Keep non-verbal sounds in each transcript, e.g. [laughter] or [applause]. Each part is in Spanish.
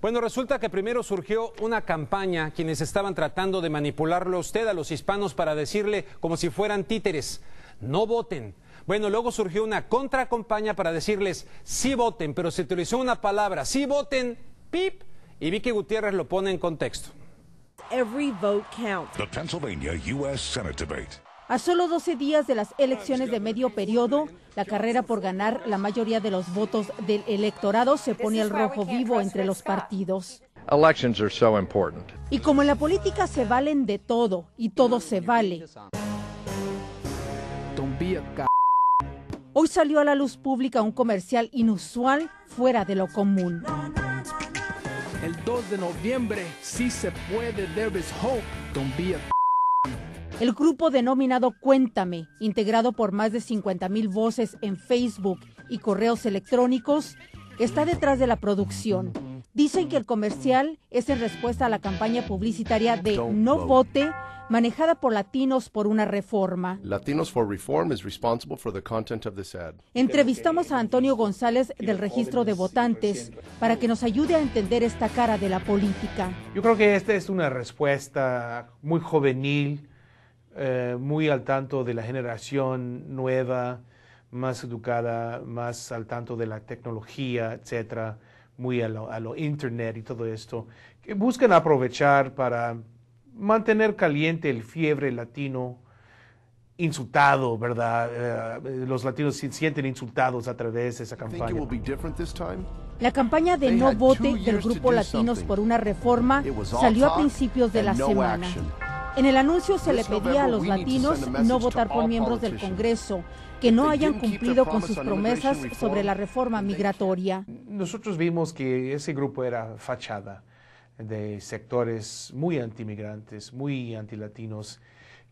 Bueno, resulta que primero surgió una campaña, quienes estaban tratando de manipularlo a usted, a los hispanos, para decirle como si fueran títeres, no voten. Bueno, luego surgió una contracampaña para decirles, sí voten, pero se utilizó una palabra, sí voten, pip, y Vicky Gutiérrez lo pone en contexto. Every vote counts. The Pennsylvania U.S. Senate debate. A solo 12 días de las elecciones de medio periodo, la carrera por ganar la mayoría de los votos del electorado se pone al rojo vivo entre los partidos. Y como en la política se valen de todo y todo se vale. Hoy salió a la luz pública un comercial inusual fuera de lo común. El 2 de noviembre, si se puede, there is hope. El grupo denominado Cuéntame, integrado por más de 50 mil voces en Facebook y correos electrónicos, está detrás de la producción. Dicen que el comercial es en respuesta a la campaña publicitaria de No Vote, manejada por Latinos por una Reforma. Latinos for Reform es responsable por el contenido de this ad. Entrevistamos a Antonio González del Registro de Votantes para que nos ayude a entender esta cara de la política. Yo creo que esta es una respuesta muy juvenil eh, muy al tanto de la generación nueva, más educada, más al tanto de la tecnología, etcétera, muy a lo, internet y todo esto, que buscan aprovechar para mantener caliente el fiebre latino insultado, ¿verdad? Eh, los latinos se sienten insultados a través de esa campaña. La campaña de no vote del grupo Latinos por una reforma salió a principios de la semana. En el anuncio se le pedía a los latinos no votar por miembros del Congreso que no hayan cumplido con sus promesas sobre la reforma migratoria. Nosotros vimos que ese grupo era fachada de sectores muy antimigrantes, muy antilatinos,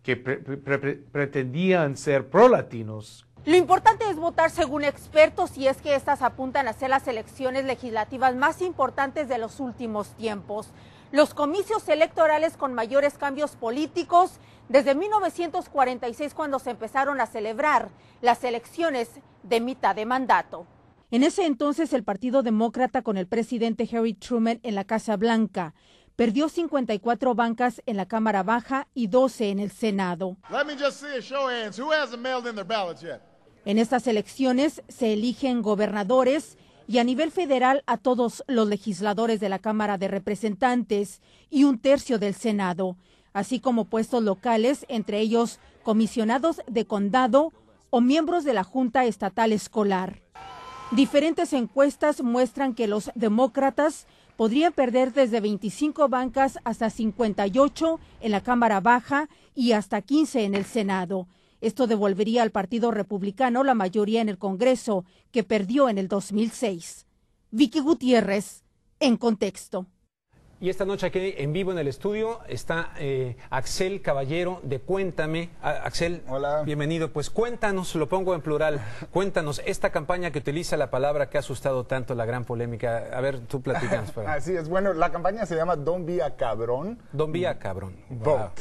que pretendían ser prolatinos. Lo importante es votar según expertos y es que estas apuntan a ser las elecciones legislativas más importantes de los últimos tiempos los comicios electorales con mayores cambios políticos desde 1946 cuando se empezaron a celebrar las elecciones de mitad de mandato. En ese entonces el Partido Demócrata con el presidente Harry Truman en la Casa Blanca perdió 54 bancas en la Cámara Baja y 12 en el Senado. En estas elecciones se eligen gobernadores, y a nivel federal a todos los legisladores de la Cámara de Representantes y un tercio del Senado, así como puestos locales, entre ellos comisionados de condado o miembros de la Junta Estatal Escolar. Diferentes encuestas muestran que los demócratas podrían perder desde 25 bancas hasta 58 en la Cámara Baja y hasta 15 en el Senado. Esto devolvería al Partido Republicano la mayoría en el Congreso que perdió en el 2006. Vicky Gutiérrez, en contexto. Y esta noche aquí en vivo en el estudio está eh, Axel Caballero de Cuéntame. Axel, Hola. bienvenido. Pues cuéntanos, lo pongo en plural, [laughs] cuéntanos esta campaña que utiliza la palabra que ha asustado tanto la gran polémica. A ver, tú platicas. [laughs] Así es, bueno, la campaña se llama Don Vía Cabrón. Don Vía Cabrón. Vota.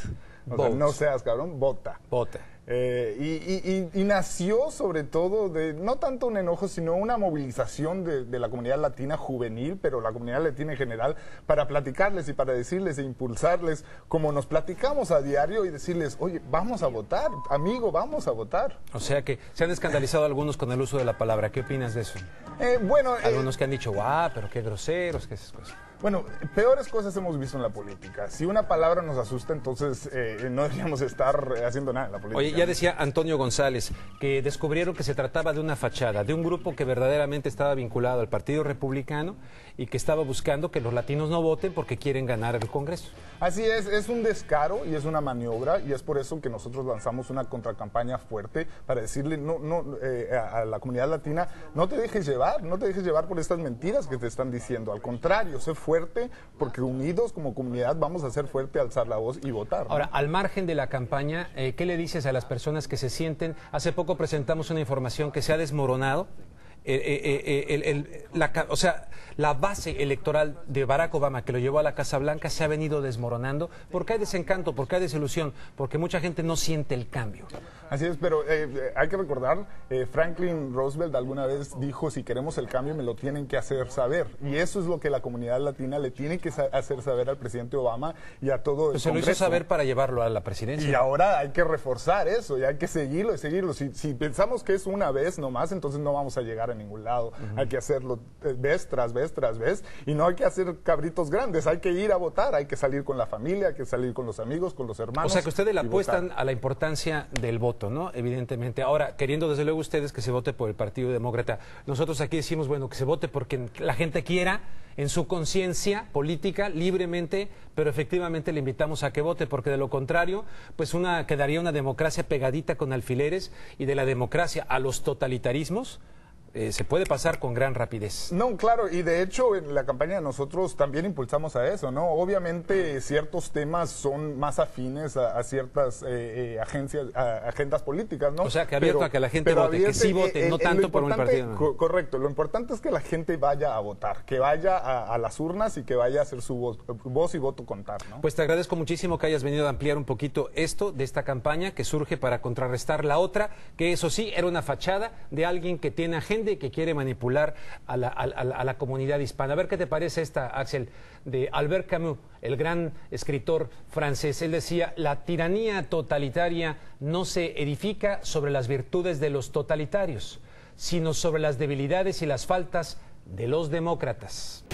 no seas cabrón, vota. Vota. Eh, y, nació sobre todo de, no tanto un enojo, sino una movilización de, la comunidad latina juvenil, pero la comunidad latina en general, para platicarles y para decirles e impulsarles, como nos platicamos a diario, y decirles, oye, vamos a votar, amigo, vamos a votar. O sea que se han escandalizado algunos con el uso de la palabra. ¿Qué opinas de eso? Eh, bueno, eh, algunos que han dicho, guau, pero qué groseros, qué esas cosas. Bueno, peores cosas hemos visto en la política. Si una palabra nos asusta, entonces no deberíamos estar haciendo nada en la política ya decía Antonio González que descubrieron que se trataba de una fachada, de un grupo que verdaderamente estaba vinculado al Partido Republicano y que estaba buscando que los latinos no voten porque quieren ganar el Congreso. Así es, es un descaro y es una maniobra y es por eso que nosotros lanzamos una contracampaña fuerte para decirle no, no, eh, a, la comunidad latina, no te dejes llevar, no te dejes llevar por estas mentiras que te están diciendo. Al contrario, sé fuerte porque unidos como comunidad vamos a ser fuerte, alzar la voz y votar. Ahora, al margen de la campaña, eh, ¿qué le dices a las personas que se sienten. Hace poco presentamos una información que se ha desmoronado eh, eh, eh, la, o sea, la base electoral de Barack Obama que lo llevó a la Casa Blanca se ha venido desmoronando porque hay desencanto, porque hay desilusión, porque mucha gente no siente el cambio. Así es, pero hay que recordar, Franklin Roosevelt alguna vez dijo, si queremos el cambio me lo tienen que hacer saber. Y eso es lo que la comunidad latina le tiene que hacer saber al presidente Obama y a todo el pues Se lo hizo saber para llevarlo a la presidencia. Y ahora hay que reforzar eso y hay que seguirlo y seguirlo. Si, si pensamos que es una vez nomás, entonces no vamos a llegar a ningún lado. Hay que hacerlo eh, vez tras vez tras vez. Y no hay que hacer cabritos grandes. Hay que ir a votar, hay que salir con la familia, hay que salir con los amigos, con los hermanos. O sea que ustedes le apuestan a la importancia del voto, ¿no? Evidentemente. Ahora, queriendo desde luego ustedes que se vote por el Partido Demócrata, nosotros aquí decimos, bueno, que se vote porque la gente quiera en su conciencia política libremente, pero efectivamente le invitamos a que vote, porque de lo contrario, pues una quedaría una democracia pegadita con alfileres y de la democracia a los totalitarismos eh, se puede pasar con gran rapidez. No, claro, y de hecho en la campaña nosotros también impulsamos a eso, ¿no? Obviamente ciertos temas son más afines a, ciertas eh, eh, agencias, agendas políticas, ¿no? O sea, que abierto a que la gente vote, que sí vote, no tanto por un partido. correcto, lo importante es que la gente vaya a votar, que vaya a, las urnas y que vaya a hacer su voz, y voto contar, ¿no? Pues te agradezco muchísimo que hayas venido a ampliar un poquito esto de esta campaña que surge para contrarrestar la otra, que eso sí, era una fachada de alguien que tiene agenda que quiere manipular a la, a la, comunidad hispana. A ver qué te parece esta, Axel, de Albert Camus, el gran escritor francés. Él decía, la tiranía totalitaria no se edifica sobre las virtudes de los totalitarios, sino sobre las debilidades y las faltas de los demócratas.